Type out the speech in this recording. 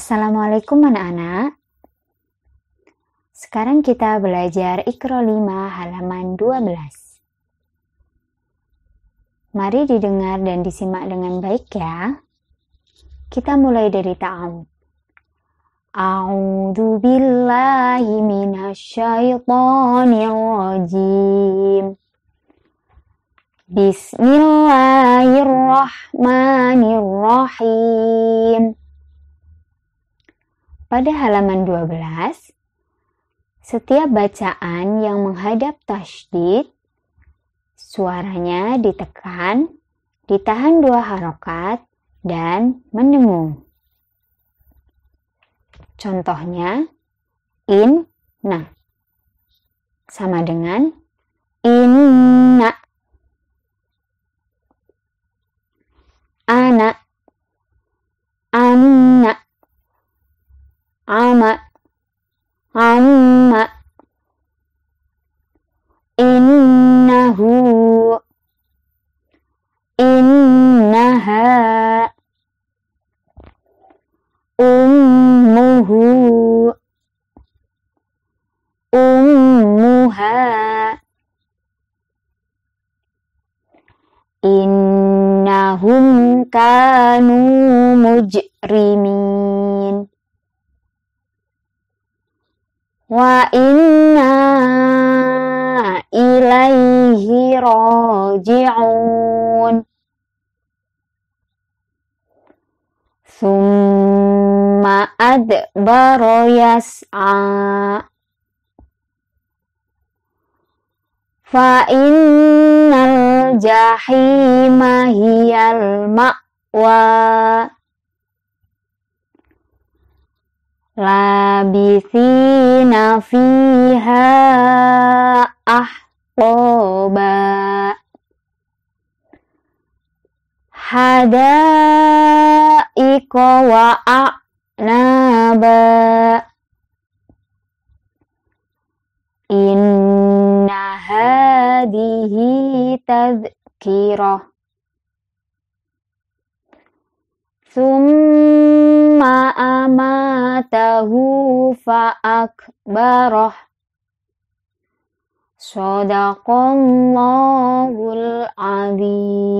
Assalamualaikum anak-anak. Sekarang kita belajar Ikro 5 halaman 12. Mari didengar dan disimak dengan baik ya. Kita mulai dari ta'awud. A'udzu billahi rajim. Bismillahirrahmanirrahim pada halaman 12, setiap bacaan yang menghadap tasydid, suaranya ditekan, ditahan dua harokat, dan mendengung. Contohnya, in, na. Sama dengan, in na. عم إنه إنها أمه أمها إنهم كانوا مجرمين wa inna ilaihi rojiun, summa adbaro yas'a fa innal jahima hiyal ma'wa labisina fiha ahqaba hadaika wa a'naba inna hadihi tazkirah. Sum rabbahu fa'akbaroh. Sadaqallahul azim.